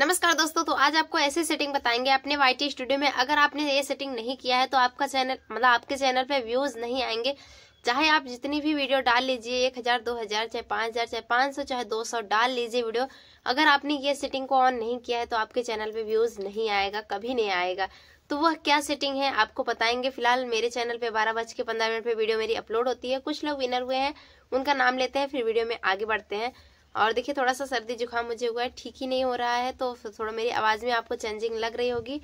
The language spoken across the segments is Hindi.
नमस्कार दोस्तों तो आज आपको ऐसे सेटिंग बताएंगे अपने वाई टी स्टूडियो में अगर आपने ये सेटिंग नहीं किया है तो आपका चैनल मतलब आपके चैनल पे व्यूज नहीं आएंगे चाहे आप जितनी भी वीडियो डाल लीजिए एक हजार दो हजार चाहे पाँच हजार चाहे पाँच सौ चाहे दो सौ डाल लीजिए वीडियो अगर आपने ये सेटिंग को ऑन नहीं किया है तो आपके चैनल पे व्यूज नहीं आएगा कभी नहीं आएगा तो वह क्या सेटिंग है आपको बताएंगे फिलहाल मेरे चैनल पे बारह बज के पंद्रह मिनट पे वीडियो मेरी अपलोड होती है कुछ लोग विनर हुए हैं उनका नाम लेते हैं फिर वीडियो में आगे बढ़ते हैं और देखिए थोड़ा सा सर्दी जुकाम मुझे हुआ है ठीक ही नहीं हो रहा है तो थोड़ा मेरी आवाज़ में आपको चेंजिंग लग रही होगी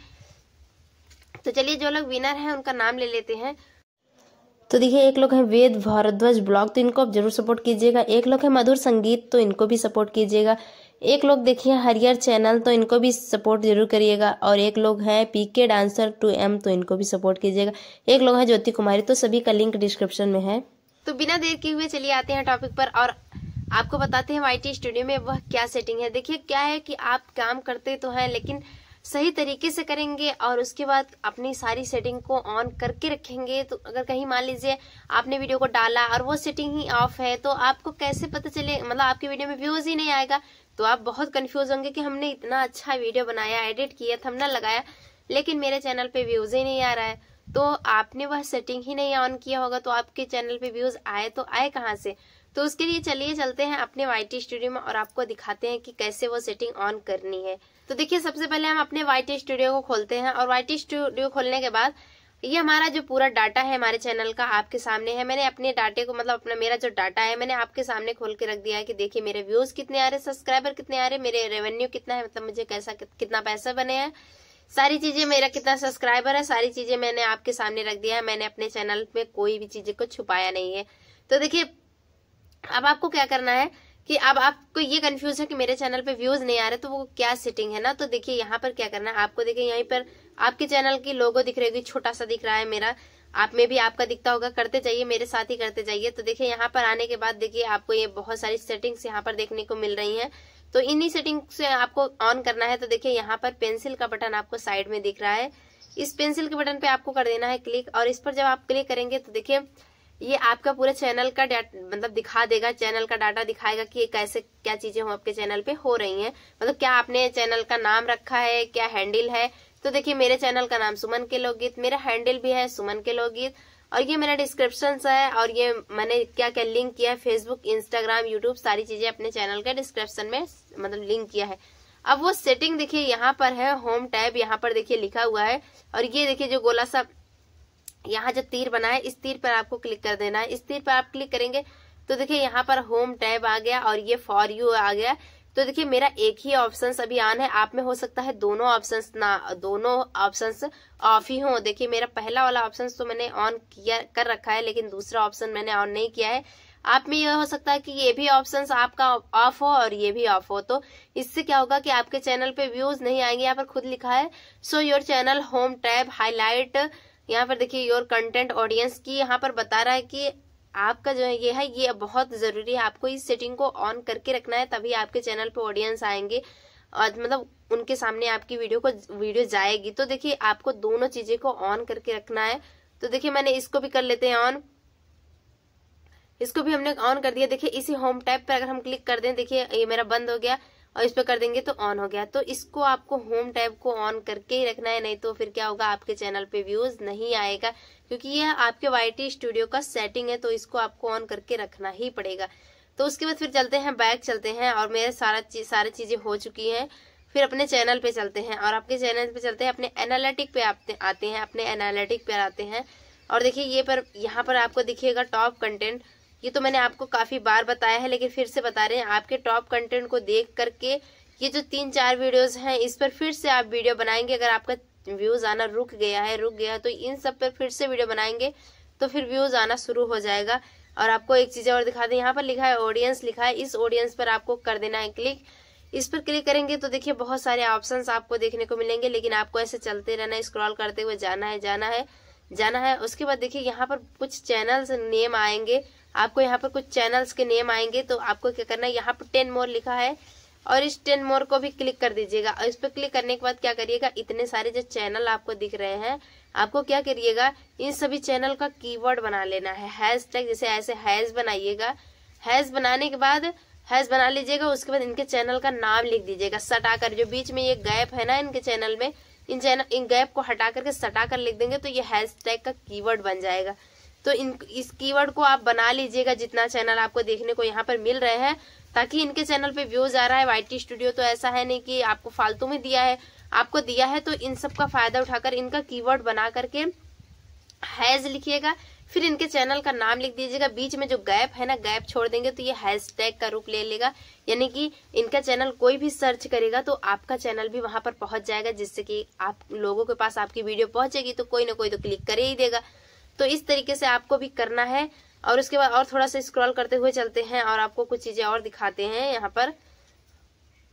तो चलिए जो लोग विनर हैं उनका नाम ले लेते हैं तो देखिए एक लोग हैं वेद भारद्वाज ब्लॉग तो इनको आप जरूर सपोर्ट कीजिएगा एक लोग है मधुर संगीत तो इनको भी सपोर्ट कीजिएगा एक लोग देखिए हरियर चैनल तो इनको भी सपोर्ट जरूर करिएगा और एक लोग हैं पी के डांसर टू एम तो इनको भी सपोर्ट कीजिएगा एक लोग हैं ज्योति कुमारी तो सभी का लिंक डिस्क्रिप्शन में है तो बिना देर के हुए चलिए आते हैं टॉपिक पर और आपको बताते हैं वाई स्टूडियो में वह क्या सेटिंग है देखिए क्या है कि आप काम करते तो हैं लेकिन सही तरीके से करेंगे और उसके बाद अपनी सारी सेटिंग को ऑन करके रखेंगे तो अगर कहीं मान लीजिए आपने वीडियो को डाला और वो सेटिंग ही ऑफ है तो आपको कैसे पता चले मतलब आपकी वीडियो में व्यूज ही नहीं आएगा तो आप बहुत कंफ्यूज होंगे कि हमने इतना अच्छा वीडियो बनाया एडिट किया थंबनेल लगाया लेकिन मेरे चैनल पे व्यूज ही नहीं आ रहा है तो आपने वह सेटिंग ही नहीं ऑन किया होगा तो आपके चैनल पे व्यूज आए तो आए कहाँ से तो उसके लिए चलिए चलते हैं अपने वाई टी स्टूडियो में और आपको दिखाते हैं कि कैसे वो सेटिंग ऑन करनी है तो देखिए सबसे पहले हम अपने वाई टी स्टूडियो को खोलते हैं और वाई टी स्टूडियो खोलने के बाद ये हमारा जो पूरा डाटा है हमारे चैनल का आपके सामने है मैंने अपने डाटे को मतलब अपना मेरा जो डाटा है मैंने आपके सामने खोल के रख दिया है कि देखिए मेरे व्यूज कितने आ रहे हैं सब्सक्राइबर कितने आ रहे हैं मेरे रेवेन्यू कितना है मतलब मुझे कैसा कितना पैसा बने हैं सारी चीजें मेरा कितना सब्सक्राइबर है सारी चीजें मैंने आपके सामने रख दिया है मैंने अपने चैनल में कोई भी चीजें को छुपाया नहीं है तो देखिये अब आपको क्या करना है कि अब आपको ये कंफ्यूज है कि मेरे चैनल पे व्यूज नहीं आ रहे तो वो क्या सेटिंग है ना तो देखिए यहाँ पर क्या करना है आपको देखिए यहीं पर आपके चैनल की लोगो दिख रही होगी छोटा सा दिख रहा है मेरा आप में भी आपका दिखता होगा करते जाइए मेरे साथ ही करते जाइए तो देखिये यहाँ पर आने के बाद देखिये आपको ये बहुत सारी सेटिंग्स यहाँ पर देखने को मिल रही है तो इन्हीं सेटिंग से आपको ऑन करना है तो देखिए यहाँ पर पेंसिल का बटन आपको साइड में दिख रहा है इस पेंसिल के बटन पे आपको कर देना है क्लिक और इस पर जब आप क्लिक करेंगे तो देखिए ये आपका पूरे चैनल का मतलब दिखा देगा चैनल का डाटा दिखाएगा कि कैसे क्या चीजें आपके चैनल पे हो रही हैं मतलब क्या आपने चैनल का नाम रखा है क्या हैंडल है तो देखिए मेरे चैनल का नाम सुमन के लोकगीत मेरा हैंडल भी है सुमन के लोकगीत और ये मेरा डिस्क्रिप्शन है और ये मैंने क्या क्या लिंक किया है फेसबुक इंस्टाग्राम यूट्यूब सारी चीजें अपने चैनल के डिस्क्रिप्शन में मतलब लिंक किया है अब वो सेटिंग देखिए यहाँ पर है होम टैब यहाँ पर देखिए लिखा हुआ है और ये देखिए जो गोला सा यहाँ जो तीर बना है इस तीर पर आपको क्लिक कर देना है इस तीर पर आप क्लिक करेंगे तो देखिए यहाँ पर होम टैब आ गया और ये फॉर यू आ गया तो देखिए मेरा एक ही ऑप्शन अभी ऑन है आप में हो सकता है दोनों ऑप्शन ना दोनों ऑप्शन ऑफ ही हो देखिए मेरा पहला वाला ऑप्शन तो मैंने ऑन किया कर रखा है लेकिन दूसरा ऑप्शन मैंने ऑन नहीं किया है आप में यह हो सकता है कि ये भी ऑप्शंस आपका ऑफ हो और ये भी ऑफ हो तो इससे क्या होगा कि आपके चैनल पे व्यूज नहीं आएंगे यहाँ पर खुद लिखा है so your channel home tab highlight यहाँ पर देखिए योर कंटेंट ऑडियंस की यहाँ पर बता रहा है कि आपका जो ये है ये बहुत ज़रूरी है आपको इस सेटिंग को ऑन करके रखना है तभी आपके चैनल पर ऑडियंस आएंगे और मतलब उनके सामने आपकी वीडियो को वीडियो जाएगी तो देखिए आपको दोनों चीज़ें को ऑन करके रखना है तो देखिए मैंने इसको भी कर लेते हैं ऑन इसको भी हमने ऑन कर दिया देखिए इसी होम टैब पर अगर हम क्लिक कर दें देखिए ये मेरा बंद हो गया और इस पर कर देंगे तो ऑन हो गया तो इसको आपको होम टैब को ऑन करके ही रखना है नहीं तो फिर क्या होगा आपके चैनल पे व्यूज नहीं आएगा क्योंकि यह आपके वाई स्टूडियो का सेटिंग है तो इसको आपको ऑन करके रखना ही पड़ेगा तो उसके बाद फिर चलते हैं बैक चलते हैं और मेरे सारा चीज सारी चीजें हो चुकी हैं फिर अपने चैनल पे चलते हैं और आपके चैनल पे चलते हैं अपने एनालिटिक पे आते हैं अपने एनालिटिक पे आते हैं और देखिए ये पर यहाँ पर आपको दिखिएगा टॉप कंटेंट ये तो मैंने आपको काफ़ी बार बताया है लेकिन फिर से बता रहे हैं आपके टॉप कंटेंट को देख करके ये जो तीन चार वीडियोस हैं इस पर फिर से आप वीडियो बनाएंगे अगर आपका व्यूज आना रुक गया है रुक गया है तो इन सब पर फिर से वीडियो बनाएंगे तो फिर व्यूज आना शुरू हो जाएगा और आपको एक चीज़ और दिखा दें यहाँ पर लिखा है ऑडियंस लिखा है इस ऑडियंस पर आपको कर देना है क्लिक इस पर क्लिक करेंगे तो देखिए बहुत सारे ऑप्शंस आपको देखने को मिलेंगे लेकिन आपको ऐसे चलते रहना है स्क्रॉल करते हुए जाना है जाना है जाना है उसके बाद देखिए यहाँ पर कुछ चैनल्स नेम आएंगे आपको यहाँ पर कुछ चैनल्स के नेम आएंगे तो आपको क्या करना है यहाँ पर टेन मोर लिखा है और इस टेन मोर को भी क्लिक कर दीजिएगा और इस पर क्लिक करने के बाद क्या करिएगा इतने सारे जो चैनल आपको दिख रहे हैं आपको क्या करिएगा इन सभी चैनल का कीवर्ड बना लेना है हैश टैग जैसे ऐसे हैज बनाइएगा हैज बनाने के बाद हैज बना लीजिएगा उसके बाद इनके चैनल का नाम लिख दीजिएगा सटाकर जो बीच में ये गैप है ना इनके चैनल में इन चैनल इन गैप को हटा करके सटा कर लिख देंगे तो ये हैश टैग का कीवर्ड बन जाएगा तो इन इस कीवर्ड को आप बना लीजिएगा जितना चैनल आपको देखने को यहाँ पर मिल रहे हैं ताकि इनके चैनल पे व्यूज आ रहा है वाई स्टूडियो तो ऐसा है नहीं कि आपको फालतू में दिया है आपको दिया है तो इन सब का फायदा उठाकर इनका कीवर्ड बना करके हैज लिखिएगा फिर इनके चैनल का नाम लिख दीजिएगा बीच में जो गैप है ना गैप छोड़ देंगे तो ये हैशटैग का रूप ले लेगा यानी कि इनका चैनल कोई भी सर्च करेगा तो आपका चैनल भी वहां पर पहुंच जाएगा जिससे कि आप लोगों के पास आपकी वीडियो पहुंचेगी तो कोई ना कोई तो क्लिक कर ही देगा तो इस तरीके से आपको भी करना है और उसके बाद और थोड़ा सा स्क्रॉल करते हुए चलते हैं और आपको कुछ चीजें और दिखाते हैं यहाँ पर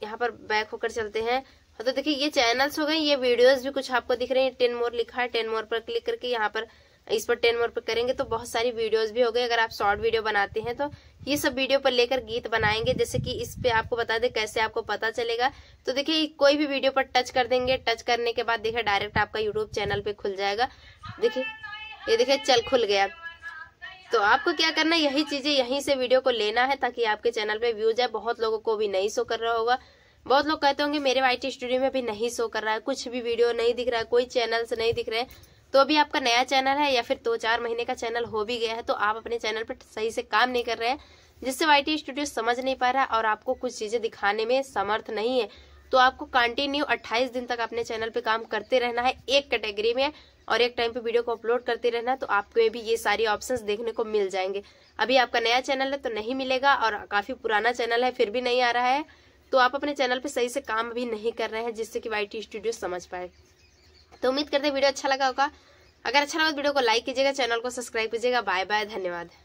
यहाँ पर बैक होकर चलते हैं तो देखिए ये चैनल्स हो गए ये वीडियोस भी कुछ आपको दिख रहे हैं टेन मोर लिखा है टेन मोर पर क्लिक करके यहाँ पर इस पर टेन मोर पर करेंगे तो बहुत सारी वीडियोस भी हो गई अगर आप शॉर्ट वीडियो बनाते हैं तो ये सब वीडियो पर लेकर गीत बनाएंगे जैसे कि इस पे आपको बता दे कैसे आपको पता चलेगा तो देखिए कोई भी वीडियो पर टच कर देंगे टच करने के बाद देखिए डायरेक्ट आपका यूट्यूब चैनल पे खुल जाएगा देखिए ये देखिए चल खुल गया तो आपको क्या करना है यही चीजें यहीं से वीडियो को लेना है ताकि आपके चैनल पे व्यूज है बहुत लोगों को भी नहीं शो कर रहा होगा बहुत लोग कहते होंगे मेरे वाई स्टूडियो में भी नहीं शो कर रहा है कुछ भी वीडियो नहीं दिख रहा है कोई चैनल नहीं दिख रहे तो अभी आपका नया चैनल है या फिर दो चार महीने का चैनल हो भी गया है तो आप अपने चैनल पर सही से काम नहीं कर रहे हैं जिससे वाई टी स्टूडियो समझ नहीं पा रहा और आपको कुछ चीजें दिखाने में समर्थ नहीं है तो आपको कंटिन्यू 28 दिन तक अपने चैनल पे काम करते रहना है एक कैटेगरी में और एक टाइम पे वीडियो को अपलोड करते रहना है तो आपको भी ये सारी ऑप्शंस देखने को मिल जाएंगे अभी आपका नया चैनल है तो नहीं मिलेगा और काफी पुराना चैनल है फिर भी नहीं आ रहा है तो आप अपने चैनल पे सही से काम भी नहीं कर रहे हैं जिससे कि वाई स्टूडियो समझ पाए तो उम्मीद करते वीडियो अच्छा लगा होगा अगर अच्छा लगा तो वीडियो को लाइक कीजिएगा चैनल को सब्सक्राइब कीजिएगा बाय बाय धन्यवाद